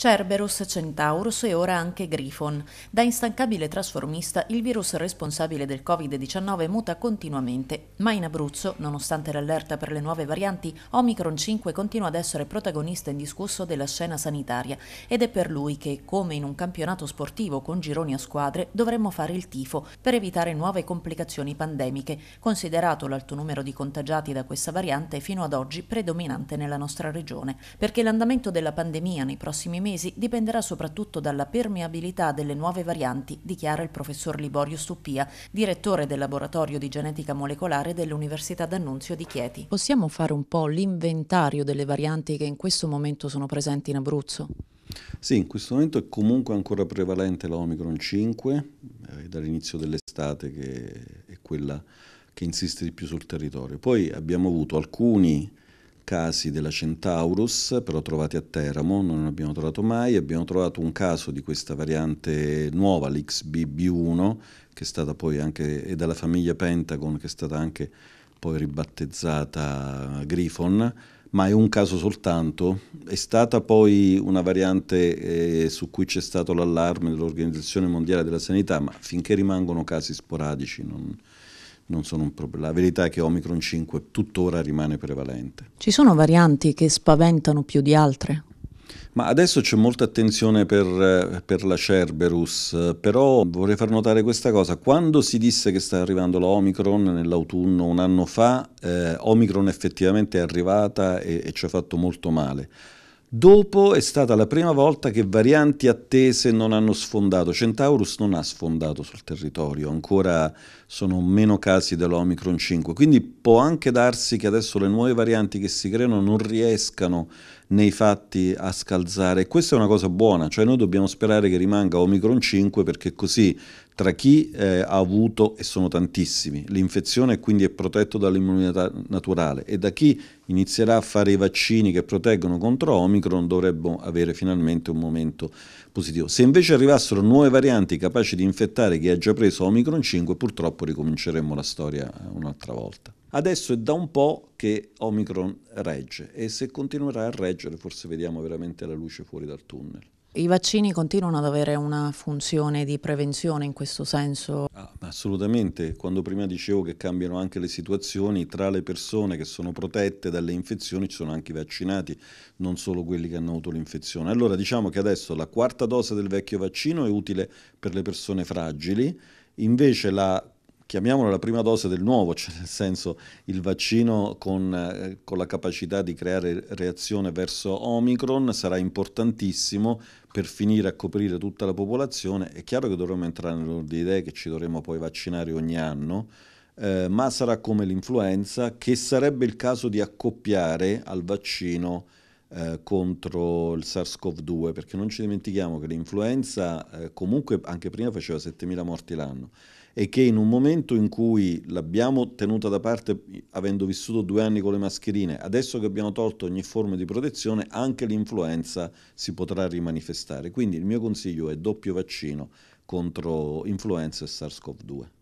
Cerberus, Centaurus e ora anche Grifon. Da instancabile trasformista, il virus responsabile del Covid-19 muta continuamente, ma in Abruzzo, nonostante l'allerta per le nuove varianti, Omicron 5 continua ad essere protagonista indiscusso della scena sanitaria ed è per lui che, come in un campionato sportivo con gironi a squadre, dovremmo fare il tifo per evitare nuove complicazioni pandemiche, considerato l'alto numero di contagiati da questa variante fino ad oggi predominante nella nostra regione, perché l'andamento della pandemia nei prossimi mesi mesi dipenderà soprattutto dalla permeabilità delle nuove varianti, dichiara il professor Liborio Stuppia, direttore del laboratorio di genetica molecolare dell'Università d'Annunzio di Chieti. Possiamo fare un po' l'inventario delle varianti che in questo momento sono presenti in Abruzzo? Sì, in questo momento è comunque ancora prevalente la Omicron 5, eh, dall'inizio dell'estate che è quella che insiste di più sul territorio. Poi abbiamo avuto alcuni casi della Centaurus, però trovati a Teramo, non ne abbiamo trovato mai, abbiamo trovato un caso di questa variante nuova, l'XBB1, che è stata poi anche, è dalla famiglia Pentagon, che è stata anche poi ribattezzata Griffon, ma è un caso soltanto. È stata poi una variante eh, su cui c'è stato l'allarme dell'Organizzazione Mondiale della Sanità, ma finché rimangono casi sporadici non, non sono un problema. La verità è che Omicron 5 tuttora rimane prevalente. Ci sono varianti che spaventano più di altre? Ma adesso c'è molta attenzione per, eh, per, la Cerberus, però vorrei far notare questa cosa. Quando si disse che sta arrivando la Omicron nell'autunno un anno fa, eh, Omicron effettivamente è arrivata e, e ci ha fatto molto male. Dopo è stata la prima volta che varianti attese non hanno sfondato. Centaurus non ha sfondato sul territorio, ancora sono meno casi dell'Omicron 5. Quindi può anche darsi che adesso le nuove varianti che si creano non riescano a nei fatti a scalzare. E questa è una cosa buona, cioè noi dobbiamo sperare che rimanga Omicron 5 perché così tra chi eh, ha avuto, e sono tantissimi, l'infezione e quindi è protetto dall'immunità naturale e da chi inizierà a fare i vaccini che proteggono contro Omicron dovremmo avere finalmente un momento positivo. Se invece arrivassero nuove varianti capaci di infettare chi ha già preso Omicron 5 purtroppo ricominceremmo la storia un'altra volta. Adesso è da un po' che Omicron regge e se continuerà a reggere forse vediamo veramente la luce fuori dal tunnel. I vaccini continuano ad avere una funzione di prevenzione in questo senso? Ah, assolutamente, quando prima dicevo che cambiano anche le situazioni, tra le persone che sono protette dalle infezioni ci sono anche i vaccinati, non solo quelli che hanno avuto l'infezione. Allora diciamo che adesso la quarta dose del vecchio vaccino è utile per le persone fragili, invece la chiamiamola la prima dose del nuovo, cioè nel senso il vaccino con, eh, con la capacità di creare reazione verso Omicron sarà importantissimo per finire a coprire tutta la popolazione. È chiaro che dovremmo entrare nell'ordine di idee che ci dovremmo poi vaccinare ogni anno. Eh, ma sarà come l'influenza, che sarebbe il caso di accoppiare al vaccino eh, contro il SARS-CoV-2, perché non ci dimentichiamo che l'influenza eh, comunque anche prima faceva 7.000 morti l'anno e che in un momento in cui l'abbiamo tenuta da parte avendo vissuto due anni con le mascherine, adesso che abbiamo tolto ogni forma di protezione, anche l'influenza si potrà rimanifestare. Quindi il mio consiglio è doppio vaccino contro influenza e SARS-CoV-2.